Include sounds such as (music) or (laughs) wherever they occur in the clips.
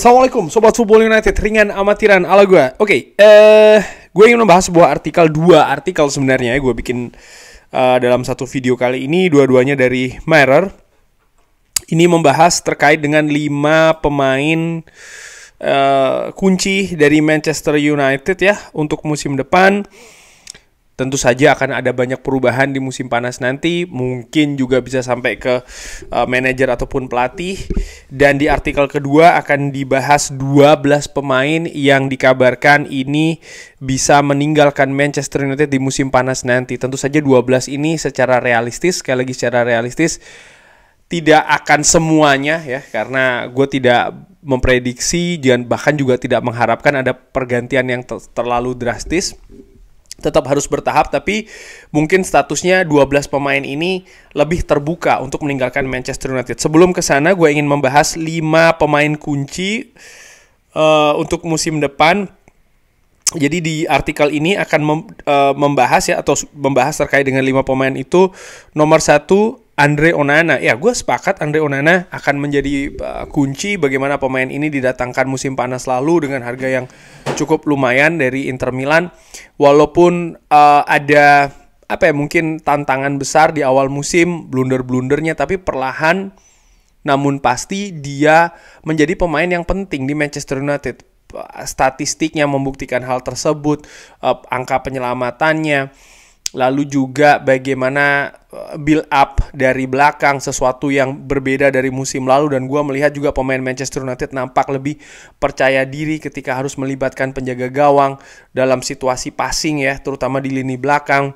Assalamualaikum Sobat Football United Ringan amatiran ala gue Oke, okay, uh, eh, gue ingin membahas sebuah artikel Dua artikel sebenarnya ya, gue bikin uh, dalam satu video kali ini Dua-duanya dari Mirror Ini membahas terkait dengan lima pemain uh, kunci dari Manchester United ya Untuk musim depan Tentu saja akan ada banyak perubahan di musim panas nanti, mungkin juga bisa sampai ke uh, manajer ataupun pelatih. Dan di artikel kedua akan dibahas 12 pemain yang dikabarkan ini bisa meninggalkan Manchester United di musim panas nanti. Tentu saja 12 ini secara realistis, sekali lagi secara realistis tidak akan semuanya ya karena gue tidak memprediksi dan bahkan juga tidak mengharapkan ada pergantian yang ter terlalu drastis tetap harus bertahap tapi mungkin statusnya 12 pemain ini lebih terbuka untuk meninggalkan Manchester United. Sebelum ke sana gue ingin membahas 5 pemain kunci uh, untuk musim depan. Jadi di artikel ini akan mem, uh, membahas ya atau membahas terkait dengan 5 pemain itu nomor 1 Andre Onana. Ya, gue sepakat Andre Onana akan menjadi uh, kunci bagaimana pemain ini didatangkan musim panas lalu dengan harga yang cukup lumayan dari Inter Milan. Walaupun uh, ada apa ya mungkin tantangan besar di awal musim, blunder-blundernya, tapi perlahan namun pasti dia menjadi pemain yang penting di Manchester United. Uh, statistiknya membuktikan hal tersebut, uh, angka penyelamatannya lalu juga bagaimana eh, build up dari belakang sesuatu yang berbeda dari musim lalu dan gue melihat juga pemain Manchester United nampak lebih percaya diri ketika harus melibatkan penjaga gawang dalam situasi passing ya terutama di lini belakang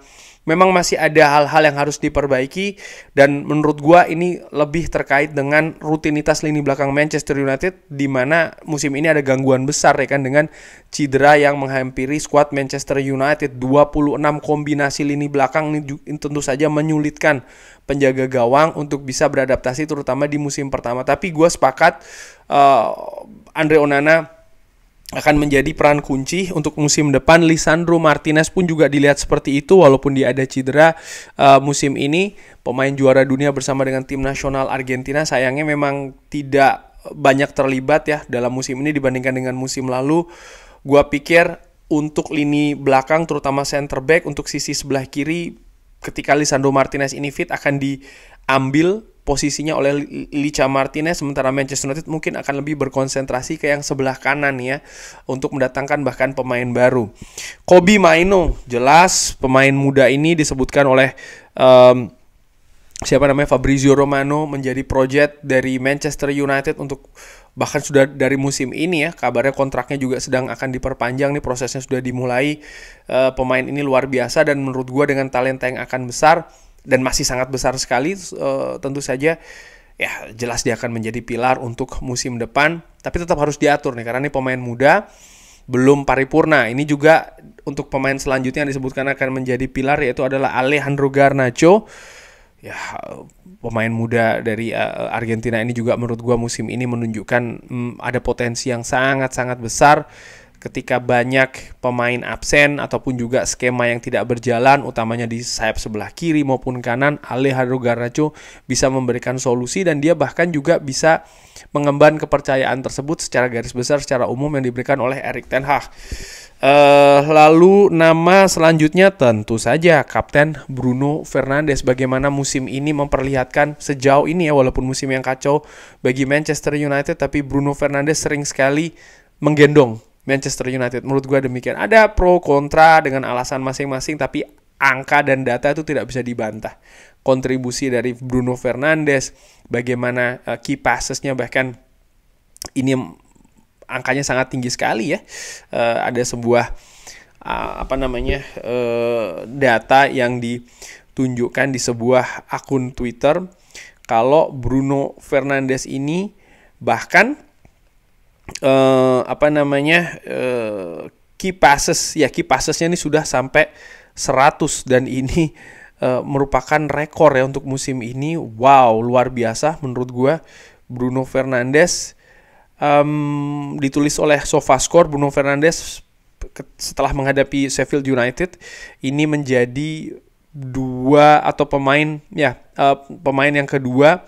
memang masih ada hal-hal yang harus diperbaiki dan menurut gua ini lebih terkait dengan rutinitas lini belakang Manchester United di mana musim ini ada gangguan besar ya kan dengan cedera yang menghampiri skuad Manchester United 26 kombinasi lini belakang ini tentu saja menyulitkan penjaga gawang untuk bisa beradaptasi terutama di musim pertama tapi gua sepakat uh, Andre Onana akan menjadi peran kunci untuk musim depan. Lisandro Martinez pun juga dilihat seperti itu walaupun dia ada cedera uh, musim ini. Pemain juara dunia bersama dengan tim nasional Argentina sayangnya memang tidak banyak terlibat ya dalam musim ini dibandingkan dengan musim lalu. Gua pikir untuk lini belakang terutama center back untuk sisi sebelah kiri ketika Lisandro Martinez ini fit akan diambil posisinya oleh Licha Martinez sementara Manchester United mungkin akan lebih berkonsentrasi ke yang sebelah kanan ya untuk mendatangkan bahkan pemain baru. Kobe Maino jelas pemain muda ini disebutkan oleh um, siapa namanya Fabrizio Romano menjadi project dari Manchester United untuk bahkan sudah dari musim ini ya kabarnya kontraknya juga sedang akan diperpanjang nih prosesnya sudah dimulai uh, pemain ini luar biasa dan menurut gua dengan talenta yang akan besar dan masih sangat besar sekali uh, tentu saja ya jelas dia akan menjadi pilar untuk musim depan tapi tetap harus diatur nih karena ini pemain muda belum paripurna. Ini juga untuk pemain selanjutnya yang disebutkan akan menjadi pilar yaitu adalah Alejandro Garnacho. Ya, pemain muda dari uh, Argentina ini juga menurut gua musim ini menunjukkan um, ada potensi yang sangat-sangat besar ketika banyak pemain absen ataupun juga skema yang tidak berjalan utamanya di sayap sebelah kiri maupun kanan Alejandro Garnacho bisa memberikan solusi dan dia bahkan juga bisa mengemban kepercayaan tersebut secara garis besar secara umum yang diberikan oleh Erik ten Hag. Uh, lalu nama selanjutnya tentu saja Kapten Bruno Fernandes bagaimana musim ini memperlihatkan sejauh ini ya walaupun musim yang kacau bagi Manchester United tapi Bruno Fernandes sering sekali menggendong Manchester United. Menurut gue demikian. Ada pro kontra dengan alasan masing-masing, tapi angka dan data itu tidak bisa dibantah. Kontribusi dari Bruno Fernandes, bagaimana uh, key passesnya bahkan ini angkanya sangat tinggi sekali ya. Eh, ada sebuah uh, apa namanya data yang ditunjukkan di sebuah akun Twitter kalau Bruno Fernandes ini bahkan uh, apa namanya uh, key passes ya key passesnya ini sudah sampai 100 dan ini uh, merupakan rekor ya untuk musim ini wow luar biasa menurut gua Bruno Fernandes um, ditulis oleh SofaScore Bruno Fernandes setelah menghadapi Sheffield United ini menjadi dua atau pemain ya uh, pemain yang kedua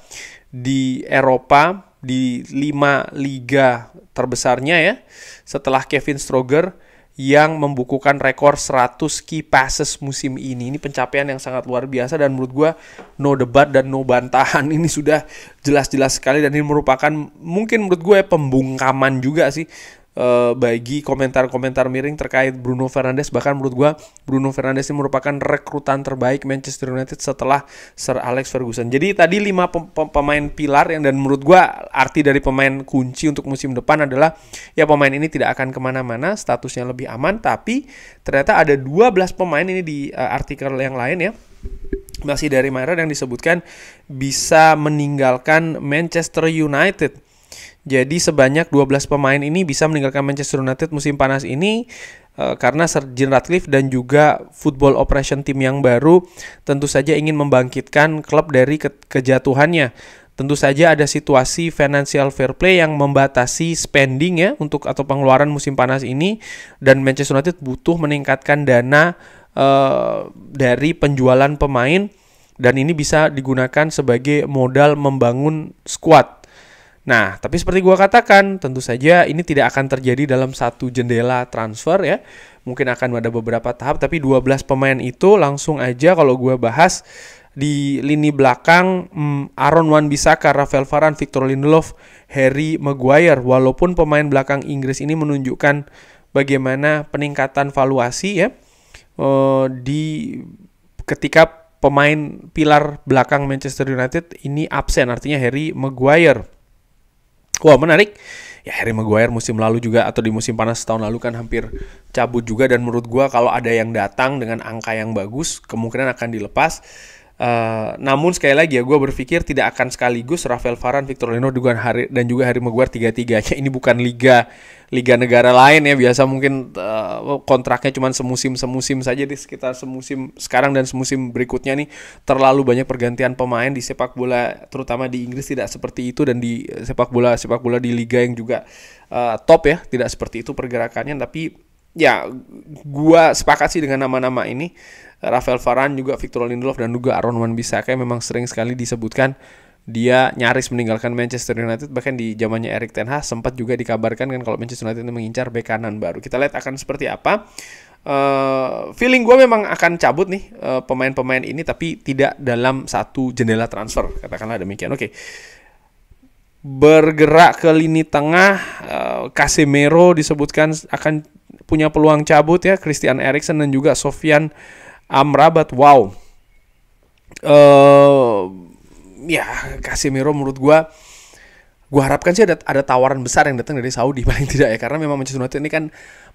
di Eropa di lima liga terbesarnya ya setelah Kevin Stroger yang membukukan rekor 100 key passes musim ini. Ini pencapaian yang sangat luar biasa dan menurut gue no debat dan no bantahan (laughs) ini sudah jelas-jelas sekali dan ini merupakan mungkin menurut gue ya, pembungkaman juga sih Eh, bagi komentar-komentar miring terkait Bruno Fernandes bahkan menurut gue Bruno Fernandes ini merupakan rekrutan terbaik Manchester United setelah Sir Alex Ferguson jadi tadi lima pemain pilar yang dan menurut gue arti dari pemain kunci untuk musim depan adalah ya pemain ini tidak akan kemana-mana statusnya lebih aman tapi ternyata ada 12 pemain ini di uh, artikel yang lain ya masih dari Myra yang disebutkan bisa meninggalkan Manchester United jadi sebanyak 12 pemain ini bisa meninggalkan Manchester United musim panas ini uh, karena Sir Jim Ratcliffe dan juga football operation tim yang baru tentu saja ingin membangkitkan klub dari ke kejatuhannya. Tentu saja ada situasi financial fair play yang membatasi spending ya untuk atau pengeluaran musim panas ini dan Manchester United butuh meningkatkan dana uh, dari penjualan pemain dan ini bisa digunakan sebagai modal membangun squad Nah, tapi seperti gua katakan, tentu saja ini tidak akan terjadi dalam satu jendela transfer ya. Mungkin akan ada beberapa tahap, tapi 12 pemain itu langsung aja kalau gua bahas di lini belakang hmm, Aaron Wan-Bissaka, Rafael Varane, Victor Lindelof, Harry Maguire. Walaupun pemain belakang Inggris ini menunjukkan bagaimana peningkatan valuasi ya eh, di ketika pemain pilar belakang Manchester United ini absen artinya Harry Maguire. Wah menarik. Ya Harry Maguire musim lalu juga atau di musim panas tahun lalu kan hampir cabut juga dan menurut gue kalau ada yang datang dengan angka yang bagus kemungkinan akan dilepas. Uh, namun sekali lagi ya gue berpikir tidak akan sekaligus Rafael Varane, Victor Leno dan juga Harry Maguire tiga-tiganya ini bukan liga liga negara lain ya biasa mungkin uh, kontraknya cuma semusim semusim saja di sekitar semusim sekarang dan semusim berikutnya nih terlalu banyak pergantian pemain di sepak bola terutama di Inggris tidak seperti itu dan di sepak bola sepak bola di liga yang juga uh, top ya tidak seperti itu pergerakannya tapi ya gua sepakat sih dengan nama-nama ini Rafael Varane juga Victor Lindelof dan juga Aaron Wan-Bissaka memang sering sekali disebutkan dia nyaris meninggalkan Manchester United bahkan di zamannya Erik ten Hag sempat juga dikabarkan kan kalau Manchester United mengincar bek kanan baru. Kita lihat akan seperti apa. Uh, feeling gue memang akan cabut nih eh, pemain-pemain uh, ini tapi tidak dalam satu jendela transfer katakanlah demikian. Oke. Okay. Bergerak ke lini tengah, uh, Casemiro disebutkan akan punya peluang cabut ya, Christian Eriksen dan juga Sofian Amrabat. Wow, uh, ya Casemiro menurut gue gue harapkan sih ada ada tawaran besar yang datang dari Saudi (laughs) paling tidak ya karena memang Manchester United ini kan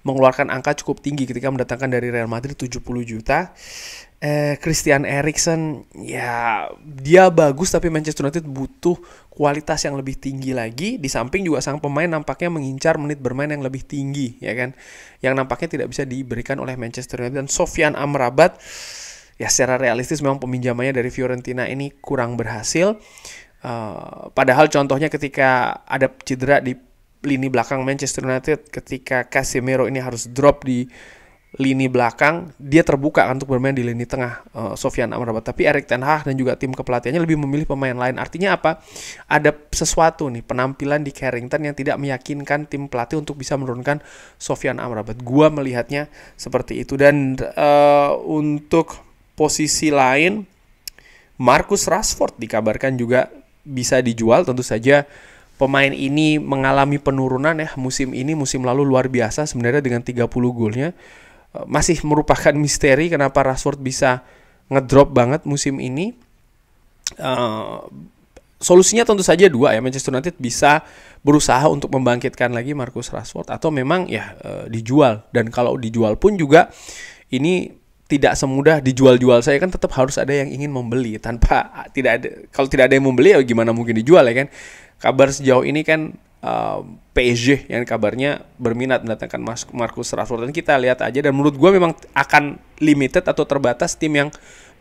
mengeluarkan angka cukup tinggi ketika mendatangkan dari Real Madrid 70 juta eh, Christian Eriksen ya dia bagus tapi Manchester United butuh kualitas yang lebih tinggi lagi di samping juga sang pemain nampaknya mengincar menit bermain yang lebih tinggi ya kan yang nampaknya tidak bisa diberikan oleh Manchester United dan Sofian Amrabat ya secara realistis memang peminjamannya dari Fiorentina ini kurang berhasil. Uh, padahal contohnya ketika ada cedera di lini belakang Manchester United, ketika Casemiro ini harus drop di lini belakang, dia terbuka kan untuk bermain di lini tengah uh, eh, Sofyan Amrabat. Tapi Erik ten Hag dan juga tim kepelatihannya lebih memilih pemain lain. Artinya apa? Ada sesuatu nih penampilan di Carrington yang tidak meyakinkan tim pelatih untuk bisa menurunkan Sofyan Amrabat. Gua melihatnya seperti itu dan uh, untuk posisi lain Marcus Rashford dikabarkan juga bisa dijual tentu saja pemain ini mengalami penurunan ya musim ini musim lalu luar biasa sebenarnya dengan 30 golnya eh, masih merupakan misteri kenapa Rashford bisa ngedrop banget musim ini uh, solusinya tentu saja dua ya Manchester United bisa berusaha untuk membangkitkan lagi Marcus Rashford atau memang ya uh, dijual dan kalau dijual pun juga ini tidak semudah dijual-jual saya kan tetap harus ada yang ingin membeli tanpa tidak ada kalau tidak ada yang membeli ya gimana mungkin dijual ya kan kabar sejauh ini kan uh, PSG yang kabarnya berminat mendatangkan Mas Marcus Rashford dan kita lihat aja dan menurut gue memang akan limited atau terbatas tim yang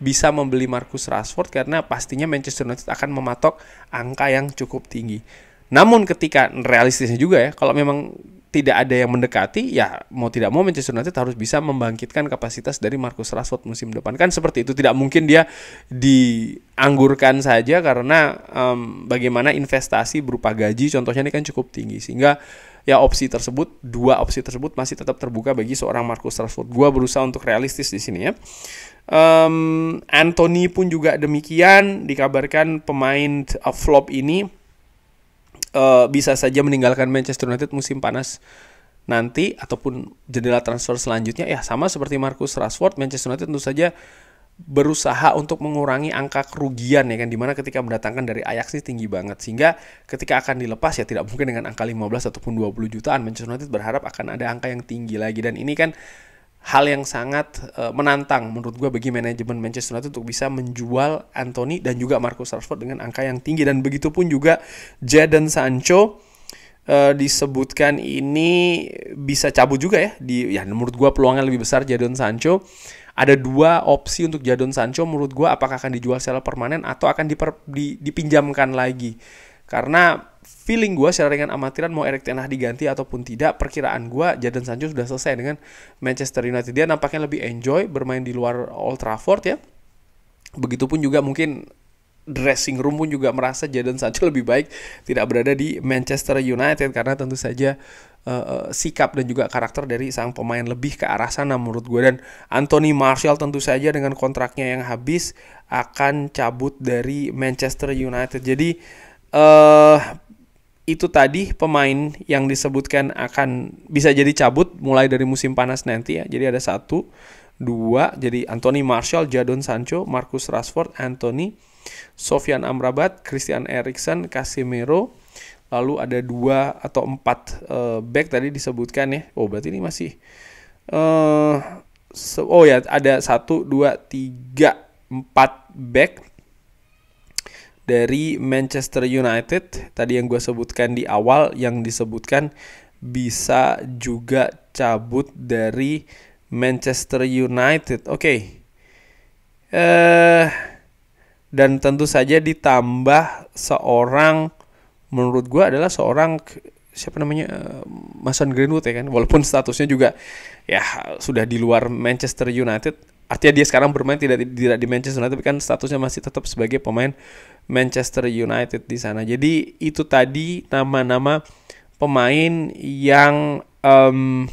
bisa membeli Marcus Rashford karena pastinya Manchester United akan mematok angka yang cukup tinggi namun ketika realistisnya juga ya kalau memang tidak ada yang mendekati, ya mau tidak mau Manchester United harus bisa membangkitkan kapasitas dari Marcus Rashford musim depan. Kan seperti itu, tidak mungkin dia dianggurkan saja karena um, bagaimana investasi berupa gaji contohnya ini kan cukup tinggi. Sehingga ya opsi tersebut, dua opsi tersebut masih tetap terbuka bagi seorang Marcus Rashford. Gua berusaha untuk realistis di sini ya. Um, Anthony pun juga demikian dikabarkan pemain flop ini uh, bisa saja meninggalkan Manchester United musim panas nanti ataupun jendela transfer selanjutnya ya sama seperti Marcus Rashford Manchester United tentu saja berusaha untuk mengurangi angka kerugian ya kan dimana ketika mendatangkan dari Ajax ini tinggi banget sehingga ketika akan dilepas ya tidak mungkin dengan angka 15 ataupun 20 jutaan Manchester United berharap akan ada angka yang tinggi lagi dan ini kan hal yang sangat uh, menantang menurut gue bagi manajemen Manchester United untuk bisa menjual Anthony dan juga Marcus Rashford dengan angka yang tinggi dan begitu pun juga Jadon Sancho uh, disebutkan ini bisa cabut juga ya di ya menurut gue peluangnya lebih besar Jadon Sancho ada dua opsi untuk Jadon Sancho menurut gue apakah akan dijual secara permanen atau akan diper, di, dipinjamkan lagi karena feeling gue secara ringan amatiran mau Erik Ten Hag diganti ataupun tidak perkiraan gue Jadon Sancho sudah selesai dengan Manchester United dia nampaknya lebih enjoy bermain di luar Old Trafford ya begitupun juga mungkin dressing room pun juga merasa Jadon Sancho (laughs) lebih baik tidak berada di Manchester United karena tentu saja uh, sikap dan juga karakter dari sang pemain lebih ke arah sana menurut gue dan Anthony Martial tentu saja dengan kontraknya yang habis akan cabut dari Manchester United jadi uh, itu tadi pemain yang disebutkan akan bisa jadi cabut mulai dari musim panas nanti ya. Jadi ada satu, dua, jadi Anthony Marshall, Jadon Sancho, Marcus Rashford, Anthony, Sofian Amrabat, Christian Eriksen, Casemiro, lalu ada dua atau empat uh, back tadi disebutkan ya. Oh berarti ini masih, uh, eh, so, oh ya ada satu, dua, tiga, empat back dari Manchester United tadi yang gue sebutkan di awal yang disebutkan bisa juga cabut dari Manchester United. Oke. Okay. Eh dan tentu saja ditambah seorang menurut gue adalah seorang siapa namanya eh, Mason Greenwood ya kan walaupun statusnya juga ya sudah di luar Manchester United artinya dia sekarang bermain tidak tidak di Manchester United tapi kan statusnya masih tetap sebagai pemain Manchester United di sana. Jadi itu tadi nama-nama pemain yang um,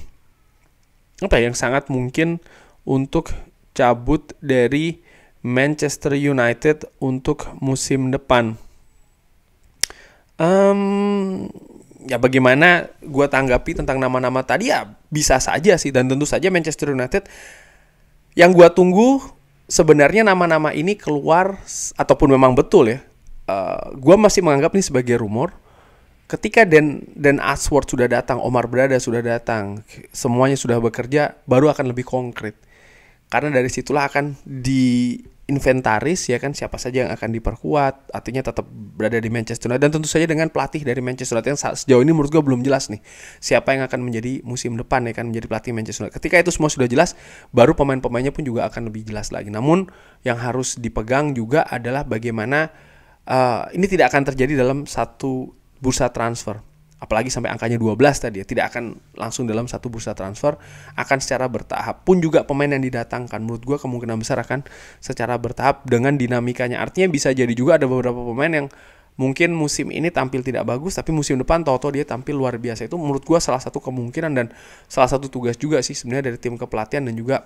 apa ya, yang sangat mungkin untuk cabut dari Manchester United untuk musim depan. Um, ya bagaimana gue tanggapi tentang nama-nama tadi ya bisa saja sih dan tentu saja Manchester United yang gue tunggu sebenarnya nama-nama ini keluar ataupun memang betul ya. Uh, gua masih menganggap ini sebagai rumor. Ketika Dan Dan Ashworth sudah datang, Omar Berada sudah datang, semuanya sudah bekerja, baru akan lebih konkret. Karena dari situlah akan di inventaris ya kan siapa saja yang akan diperkuat artinya tetap berada di Manchester United dan tentu saja dengan pelatih dari Manchester United yang sejauh ini menurut gue belum jelas nih siapa yang akan menjadi musim depan ya kan menjadi pelatih Manchester United ketika itu semua sudah jelas baru pemain-pemainnya pun juga akan lebih jelas lagi namun yang harus dipegang juga adalah bagaimana uh, ini tidak akan terjadi dalam satu bursa transfer apalagi sampai angkanya 12 tadi ya, tidak akan langsung dalam satu bursa transfer, akan secara bertahap. Pun juga pemain yang didatangkan menurut gue kemungkinan besar akan secara bertahap dengan dinamikanya. Artinya bisa jadi juga ada beberapa pemain yang mungkin musim ini tampil tidak bagus tapi musim depan Toto dia tampil luar biasa itu menurut gue salah satu kemungkinan dan salah satu tugas juga sih sebenarnya dari tim kepelatihan dan juga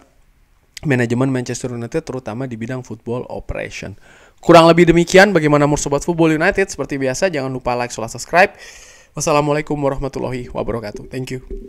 manajemen Manchester United terutama di bidang football operation. Kurang lebih demikian bagaimana menurut Sobat Football United seperti biasa jangan lupa like, subscribe Wassalamualaikum warahmatullahi wabarakatuh. Thank you.